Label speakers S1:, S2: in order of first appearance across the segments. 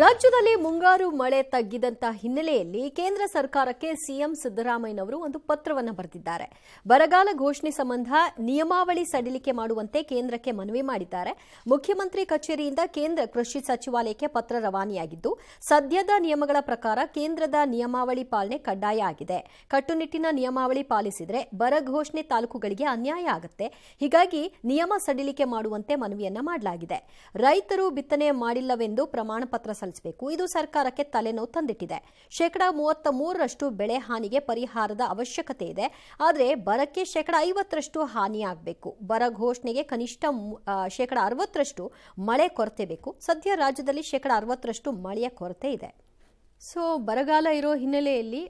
S1: ರಾಜ್ಯದಲ್ಲಿ ಮುಂಗಾರು ಮಳೆ ತಗ್ಗಿದಂತ ಹಿನ್ನೆಲೆಯಲ್ಲಿ ಕೇಂದ್ರ ಸರ್ಕಾರಕ್ಕೆ ಸಿಎಂ ಸಿದ್ದರಾಮಯ್ಯನವರು ಒಂದು ಪತ್ರವನ್ನು ಬರೆದಿದ್ದಾರೆ ಬರಗಾಲ ಘೋಷಣೆ ಸಂಬಂಧ ನಿಯಮಾವಳಿ ಸಡಿಲಿಕೆ ಮಾಡುವಂತೆ ಕೇಂದ್ರಕ್ಕೆ ಮನವಿ ಮಾಡಿದ್ದಾರೆ ಮುಖ್ಯಮಂತ್ರಿ ಕಚೇರಿಯಿಂದ ಕೇಂದ್ರ ಕೃಷಿ ಸಚಿವಾಲಯಕ್ಕೆ ಪತ್ರ ರವಾನೆಯಾಗಿದ್ದು ಸದ್ಯದ ನಿಯಮಗಳ ಪ್ರಕಾರ ಕೇಂದ್ರದ ನಿಯಮಾವಳಿ ಪಾಲನೆ ಕಡ್ಡಾಯ ಆಗಿದೆ ಕಟ್ಟುನಿಟ್ಟಿನ ನಿಯಮಾವಳಿ ಪಾಲಿಸಿದರೆ ಬರ ಘೋಷಣೆ ತಾಲೂಕುಗಳಿಗೆ ಅನ್ಯಾಯ ಆಗುತ್ತೆ ಹೀಗಾಗಿ ನಿಯಮ ಸಡಿಲಿಕೆ ಮಾಡುವಂತೆ ಮನವಿಯನ್ನ ಮಾಡಲಾಗಿದೆ ರೈತರು ಬಿತ್ತನೆ ಮಾಡಿಲ್ಲವೆಂದು ಪ್ರಮಾಣಪತ್ರ ಸಲ್ಲಿಸಬೇಕು ಇದು ಸರ್ಕಾರಕ್ಕೆ ತಲೆನೋವು ತಂದಿಟ್ಟಿದೆ ಶೇಕಡಾ ಮೂವತ್ತ ಮೂರರಷ್ಟು ಬೆಳೆ ಹಾನಿಗೆ ಪರಿಹಾರದ ಅವಶ್ಯಕತೆ ಇದೆ ಆದರೆ ಬರಕ್ಕೆ ಶೇಕಡಾ ಐವತ್ತರಷ್ಟು ಹಾನಿಯಾಗಬೇಕು ಬರ ಘೋಷಣೆಗೆ ಕನಿಷ್ಠ ಶೇಕಡಾ ಅರವತ್ತರಷ್ಟು ಮಳೆ ಕೊರತೆ ಬೇಕು ಸದ್ಯ ರಾಜ್ಯದಲ್ಲಿ ಶೇಕಡಾ ಅರವತ್ತರಷ್ಟು ಮಳೆಯ ಕೊರತೆ ಇದೆ ಸೊ ಬರಗಾಲ ಇರೋ ಹಿನ್ನೆಲೆಯಲ್ಲಿ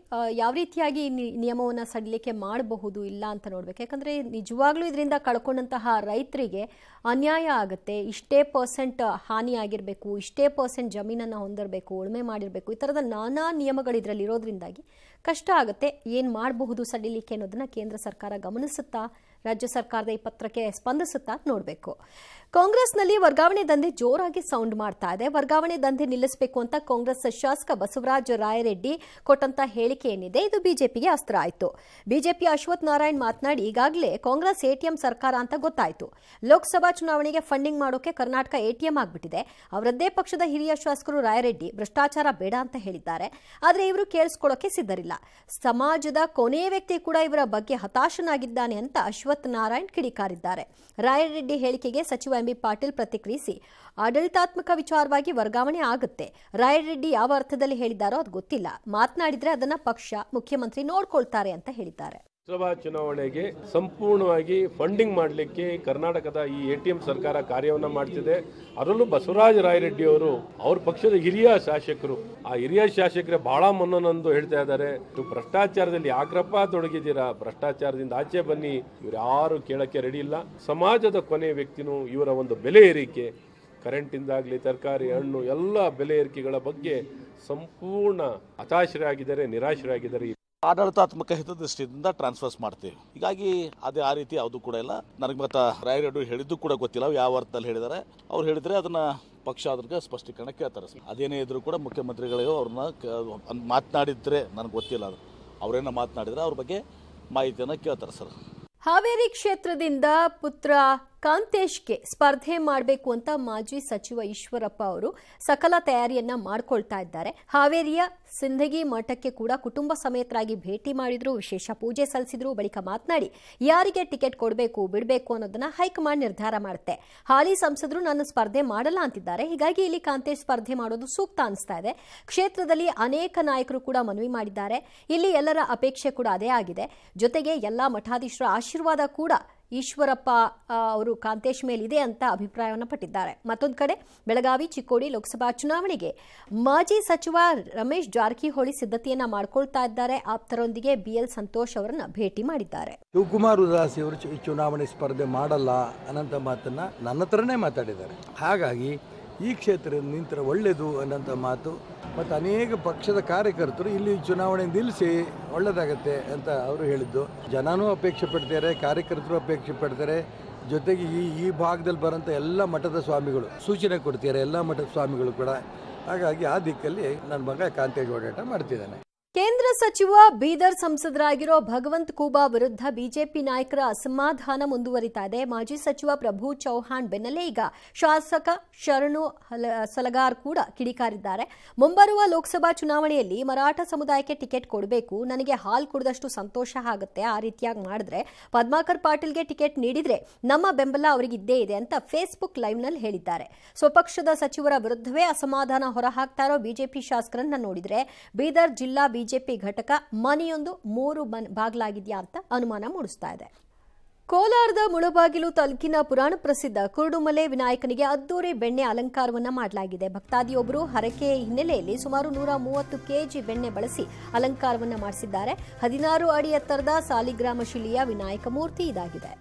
S1: ಯಾವ ರೀತಿಯಾಗಿ ನಿಯಮವನ್ನು ಸಡಿಲಿಕ್ಕೆ ಮಾಡಬಹುದು ಇಲ್ಲ ಅಂತ ನೋಡ್ಬೇಕು ಯಾಕಂದರೆ ನಿಜವಾಗ್ಲೂ ಇದರಿಂದ ಕಳ್ಕೊಂಡಂತಹ ರೈತರಿಗೆ ಅನ್ಯಾಯ ಆಗುತ್ತೆ ಇಷ್ಟೇ ಪರ್ಸೆಂಟ್ ಹಾನಿ ಆಗಿರಬೇಕು ಇಷ್ಟೇ ಪರ್ಸೆಂಟ್ ಜಮೀನನ್ನು ಹೊಂದಿರಬೇಕು ಉಳುಮೆ ಮಾಡಿರಬೇಕು ಈ ಥರದ ನಾನಾ ನಿಯಮಗಳು ಇದರಲ್ಲಿ ಇರೋದ್ರಿಂದಾಗಿ ಕಷ್ಟ ಆಗುತ್ತೆ ಏನು ಮಾಡಬಹುದು ಸಡಿಲಿಕ್ಕೆ ಅನ್ನೋದನ್ನು ಕೇಂದ್ರ ಸರ್ಕಾರ ಗಮನಿಸುತ್ತಾ ರಾಜ್ಯ ಸರ್ಕಾರದ ಈ ಪತ್ರಕ್ಕೆ ಸ್ಪಂದಿಸುತ್ತಾ ನೋಡಬೇಕು ಕಾಂಗ್ರೆಸ್ನಲ್ಲಿ ವರ್ಗಾವಣೆ ದಂಧೆ ಜೋರಾಗಿ ಸೌಂಡ್ ಮಾಡ್ತಾ ಇದೆ ವರ್ಗಾವಣೆ ದಂಧೆ ನಿಲ್ಲಿಸಬೇಕು ಅಂತ ಕಾಂಗ್ರೆಸ್ ಶಾಸಕ ಬಸವರಾಜ ರಾಯರೆಡ್ಡಿ ಕೊಟ್ಟಂತ ಹೇಳಿಕೆ ಏನಿದೆ ಇದು ಬಿಜೆಪಿಗೆ ಅಸ್ತ್ರ ಆಯಿತು ಬಿಜೆಪಿ ಅಶ್ವಥ್ ನಾರಾಯಣ್ ಮಾತನಾಡಿ ಈಗಾಗಲೇ ಕಾಂಗ್ರೆಸ್ ಎಟಿಎಂ ಸರ್ಕಾರ ಅಂತ ಗೊತ್ತಾಯಿತು ಲೋಕಸಭಾ ಚುನಾವಣೆಗೆ ಫಂಡಿಂಗ್ ಮಾಡೋಕೆ ಕರ್ನಾಟಕ ಎಟಿಎಂ ಆಗಿಬಿಟ್ಟಿದೆ ಅವರದ್ದೇ ಪಕ್ಷದ ಹಿರಿಯ ಶಾಸಕರು ರಾಯರೆಡ್ಡಿ ಭ್ರಷ್ಟಾಚಾರ ಬೇಡ ಅಂತ ಹೇಳಿದ್ದಾರೆ ಆದರೆ ಇವರು ಕೇಳಿಸ್ಕೊಳ್ಳೋಕೆ ಸಿದ್ಧರಿಲ್ಲ ಸಮಾಜದ ಕೊನೆಯ ವ್ಯಕ್ತಿ ಕೂಡ ಇವರ ಬಗ್ಗೆ ಹತಾಶನಾಗಿದ್ದಾನೆ ಅಂತ ಅಶ್ವಥ್ ನಾರಾಯಣ್ ಕಿಡಿಕಾರಿದ್ದಾರೆ ರಾಯರೆಡ್ಡಿ ಹೇಳಿಕೆಗೆ ಸಚಿವ ಎಂಬಿ ಪಾಟೀಲ್ ಪ್ರತಿಕ್ರಿಯಿಸಿ ಆಡಳಿತಾತ್ಮಕ ವಿಚಾರವಾಗಿ ವರ್ಗಾವಣೆ ಆಗುತ್ತೆ ರಾಯರೆಡ್ಡಿ ಯಾವ ಅರ್ಥದಲ್ಲಿ ಹೇಳಿದ್ದಾರೋ ಅದು ಗೊತ್ತಿಲ್ಲ ಮಾತನಾಡಿದರೆ ಅದನ್ನ ಪಕ್ಷ ಮುಖ್ಯಮಂತ್ರಿ ನೋಡ್ಕೊಳ್ತಾರೆ ಅಂತ ಹೇಳಿದ್ದಾರೆ
S2: ಲೋಕಸಭಾ ಚುನಾವಣೆಗೆ ಸಂಪೂರ್ಣವಾಗಿ ಫಂಡಿಂಗ್ ಮಾಡಲಿಕ್ಕೆ ಕರ್ನಾಟಕದ ಈ ಎ ಸರ್ಕಾರ ಕಾರ್ಯವನ್ನು ಮಾಡ್ತಿದೆ ಅದರಲ್ಲೂ ಬಸವರಾಜ ರಾಯರೆಡ್ಡಿ ಅವರು ಅವ್ರ ಪಕ್ಷದ ಹಿರಿಯ ಶಾಸಕರು ಆ ಹಿರಿಯ ಶಾಸಕರೇ ಬಹಳ ಮನ್ನನಂದು ಹೇಳ್ತಾ ಇದ್ದಾರೆ ಭ್ರಷ್ಟಾಚಾರದಲ್ಲಿ ಯಾಕ್ರಪ್ಪ ತೊಡಗಿದ್ದೀರಾ ಭ್ರಷ್ಟಾಚಾರದಿಂದ ಆಚೆ ಬನ್ನಿ ಇವ್ರು ಯಾರು ಕೇಳಕ್ಕೆ ರೆಡಿ ಇಲ್ಲ ಸಮಾಜದ ಕೊನೆ ವ್ಯಕ್ತಿನೂ ಇವರ ಒಂದು ಬೆಲೆ ಏರಿಕೆ ಕರೆಂಟಿಂದಾಗಲಿ ತರಕಾರಿ ಹಣ್ಣು ಎಲ್ಲ ಬೆಲೆ ಏರಿಕೆಗಳ ಬಗ್ಗೆ ಸಂಪೂರ್ಣ ಹತಾಶರಾಗಿದ್ದಾರೆ ನಿರಾಶರಾಗಿದ್ದಾರೆ ಆಡಳಿತಾತ್ಮಕ ಹಿತದೃಷ್ಟಿಯಿಂದ ಟ್ರಾನ್ಸ್ಫರ್ಸ್ ಮಾಡ್ತೇವೆ ಹೀಗಾಗಿ ಅದು ಆ ರೀತಿ ಯಾವುದು ಕೂಡ ಇಲ್ಲ ನನಗೆ ಮತ್ತೆ ರಾಯರೆಡ್ಡು ಹೇಳಿದ್ದು ಕೂಡ ಗೊತ್ತಿಲ್ಲ ಯಾವ ಅರ್ಥದಲ್ಲಿ ಹೇಳಿದ್ದಾರೆ ಅವ್ರು ಹೇಳಿದರೆ ಅದನ್ನ ಪಕ್ಷ ಅದ್ರಿಗೆ ಸ್ಪಷ್ಟೀಕರಣ ಕೇಳ್ತಾರೆ ಅದೇನೇ ಇದ್ರು ಕೂಡ ಮುಖ್ಯಮಂತ್ರಿಗಳಿಗೂ ಅವ್ರನ್ನ ಮಾತನಾಡಿದ್ರೆ ನನಗೆ ಗೊತ್ತಿಲ್ಲ ಅದು ಅವರೇನೋ ಮಾತನಾಡಿದ್ರೆ ಅವ್ರ ಬಗ್ಗೆ ಮಾಹಿತಿಯನ್ನು ಕೇಳ್ತಾರೆ ಸರ್
S1: ಹಾವೇರಿ ಕ್ಷೇತ್ರದಿಂದ ಪುತ್ರ ಕಾಂತೇಶ್ಗೆ ಸ್ಪರ್ಧೆ ಮಾಡಬೇಕು ಅಂತ ಮಾಜಿ ಸಚಿವ ಈಶ್ವರಪ್ಪ ಅವರು ಸಕಲ ತಯಾರಿಯನ್ನ ಮಾಡ್ಕೊಳ್ತಾ ಇದ್ದಾರೆ ಹಾವೇರಿಯ ಸಿಂಧಗಿ ಮಠಕ್ಕೆ ಕೂಡ ಕುಟುಂಬ ಸಮೇತರಾಗಿ ಭೇಟಿ ಮಾಡಿದ್ರು ವಿಶೇಷ ಪೂಜೆ ಸಲ್ಲಿಸಿದ್ರು ಬಳಿಕ ಮಾತನಾಡಿ ಯಾರಿಗೆ ಟಿಕೆಟ್ ಕೊಡಬೇಕು ಬಿಡಬೇಕು ಅನ್ನೋದನ್ನ ಹೈಕಮಾಂಡ್ ನಿರ್ಧಾರ ಮಾಡುತ್ತೆ ಹಾಲಿ ಸಂಸದರು ನಾನು ಸ್ಪರ್ಧೆ ಮಾಡಲ್ಲ ಅಂತಿದ್ದಾರೆ ಹೀಗಾಗಿ ಇಲ್ಲಿ ಕಾಂತೇಶ್ ಸ್ಪರ್ಧೆ ಮಾಡೋದು ಸೂಕ್ತ ಅನಿಸ್ತಾ ಇದೆ ಕ್ಷೇತ್ರದಲ್ಲಿ ಅನೇಕ ನಾಯಕರು ಕೂಡ ಮನವಿ ಮಾಡಿದ್ದಾರೆ ಇಲ್ಲಿ ಎಲ್ಲರ ಅಪೇಕ್ಷೆ ಕೂಡ ಅದೇ ಆಗಿದೆ ಜೊತೆಗೆ ಎಲ್ಲಾ ಮಠಾಧೀಶರ ಆಶೀರ್ವಾದ ಕೂಡ ಈಶ್ವರಪ್ಪ ಅವರು ಕಾಂತೇಶ್ ಮೇಲೆ ಇದೆ ಅಂತ ಅಭಿಪ್ರಾಯವನ್ನು ಪಟ್ಟಿದ್ದಾರೆ ಮತ್ತೊಂದು ಕಡೆ ಬೆಳಗಾವಿ ಚಿಕ್ಕೋಡಿ ಲೋಕಸಭಾ ಚುನಾವಣೆಗೆ ಮಾಜಿ ಸಚಿವ ರಮೇಶ್ ಜಾರಕಿಹೊಳಿ ಸಿದ್ಧತೆಯನ್ನ ಮಾಡಿಕೊಳ್ತಾ ಇದ್ದಾರೆ ಆಪ್ತರೊಂದಿಗೆ ಬಿಎಲ್ ಸಂತೋಷ್ ಅವರನ್ನ ಭೇಟಿ ಮಾಡಿದ್ದಾರೆ
S3: ಶಿವಕುಮಾರ್ ಉದಾಸಿ ಅವರು ಚುನಾವಣೆ ಸ್ಪರ್ಧೆ ಮಾಡಲ್ಲ ಅನ್ನಂತ ಮಾತನ್ನ ನನ್ನ ಹತ್ರನೇ ಮಾತಾಡಿದ್ದಾರೆ ಹಾಗಾಗಿ ಈ ಕ್ಷೇತ್ರ ನಿಂತರೆ ಒಳ್ಳೆಯದು ಅನ್ನೋಂಥ ಮಾತು ಮತ್ತು ಅನೇಕ ಪಕ್ಷದ ಕಾರ್ಯಕರ್ತರು ಇಲ್ಲಿ ಚುನಾವಣೆ ನಿಲ್ಲಿಸಿ ಒಳ್ಳೆಯದಾಗತ್ತೆ ಅಂತ ಅವರು ಹೇಳಿದ್ದು ಜನನೂ ಅಪೇಕ್ಷೆ ಪಡ್ತಾರೆ ಕಾರ್ಯಕರ್ತರು ಅಪೇಕ್ಷೆ ಪಡ್ತಾರೆ ಜೊತೆಗೆ ಈ ಈ ಭಾಗದಲ್ಲಿ ಬರೋಂಥ ಎಲ್ಲ ಮಠದ ಸ್ವಾಮಿಗಳು ಸೂಚನೆ ಕೊಡ್ತಿದ್ದಾರೆ ಎಲ್ಲ ಮಠದ ಸ್ವಾಮಿಗಳು ಕೂಡ ಹಾಗಾಗಿ ಆ ದಿಕ್ಕಲ್ಲಿ ನನ್ನ ಮಗ ಕಾಂತೇಜ್ ಓಡಾಟ ಮಾಡ್ತಿದ್ದಾನೆ
S1: ಕೇಂದ್ರ ಸಚಿವ ಬೀದರ್ ಸಂಸದರಾಗಿರೋ ಭಗವಂತ್ ಕೂಬಾ ವಿರುದ್ಧ ಬಿಜೆಪಿ ನಾಯಕರ ಅಸಮಾಧಾನ ಮುಂದುವರಿತಾ ಇದೆ ಮಾಜಿ ಸಚಿವ ಪ್ರಭು ಚೌಹಾಣ್ ಬೆನ್ನಲ್ಲೇ ಈಗ ಶಾಸಕ ಶರಣು ಸಲಗಾರ್ ಕೂಡ ಕಿಡಿಕಾರಿದ್ದಾರೆ ಮುಂಬರುವ ಲೋಕಸಭಾ ಚುನಾವಣೆಯಲ್ಲಿ ಮರಾಠ ಸಮುದಾಯಕ್ಕೆ ಟಿಕೆಟ್ ಕೊಡಬೇಕು ನನಗೆ ಹಾಲು ಕುಡಿದಷ್ಟು ಸಂತೋಷ ಆಗುತ್ತೆ ಆ ರೀತಿಯಾಗಿ ಮಾಡಿದ್ರೆ ಪದ್ಮಾಕರ್ ಪಾಟೀಲ್ಗೆ ಟಿಕೆಟ್ ನೀಡಿದ್ರೆ ನಮ್ಮ ಬೆಂಬಲ ಅವರಿಗಿದ್ದೇ ಇದೆ ಅಂತ ಫೇಸ್ಬುಕ್ ಲೈವ್ನಲ್ಲಿ ಹೇಳಿದ್ದಾರೆ ಸ್ವಪಕ್ಷದ ಸಚಿವರ ವಿರುದ್ಧವೇ ಅಸಮಾಧಾನ ಹೊರಹಾಕ್ತಾ ಇರೋ ಬಿಜೆಪಿ ಶಾಸಕರನ್ನ ನೋಡಿದ್ರೆ ಬೀದರ್ ಜಿಲ್ಲಾ ಬಿಜೆಪಿ ಘಟಕ ಮನೆಯೊಂದು ಮೂರು ಮನ್ ಅಂತ ಅನುಮಾನ ಮೂಡಿಸ್ತಾ ಇದೆ ಕೋಲಾರದ ಮುಳಬಾಗಿಲು ತಾಲೂಕಿನ ಪುರಾಣ ಪ್ರಸಿದ್ಧ ಕುರುಡುಮಲೆ ವಿನಾಯಕನಿಗೆ ಅದ್ದೂರಿ ಬೆಣ್ಣೆ ಅಲಂಕಾರವನ್ನ ಮಾಡಲಾಗಿದೆ ಭಕ್ತಾದಿಯೊಬ್ಬರು ಹರಕೆ ಹಿನ್ನೆಲೆಯಲ್ಲಿ ಸುಮಾರು ನೂರ ಮೂವತ್ತು ಕೆಜಿ ಬೆಣ್ಣೆ ಬಳಸಿ ಅಲಂಕಾರವನ್ನು ಮಾಡಿಸಿದ್ದಾರೆ ಹದಿನಾರು ಅಡಿ ಎತ್ತರದ ಸಾಲಿಗ್ರಾಮ ಶಿಲೆಯ ವಿನಾಯಕ ಮೂರ್ತಿ ಇದಾಗಿದೆ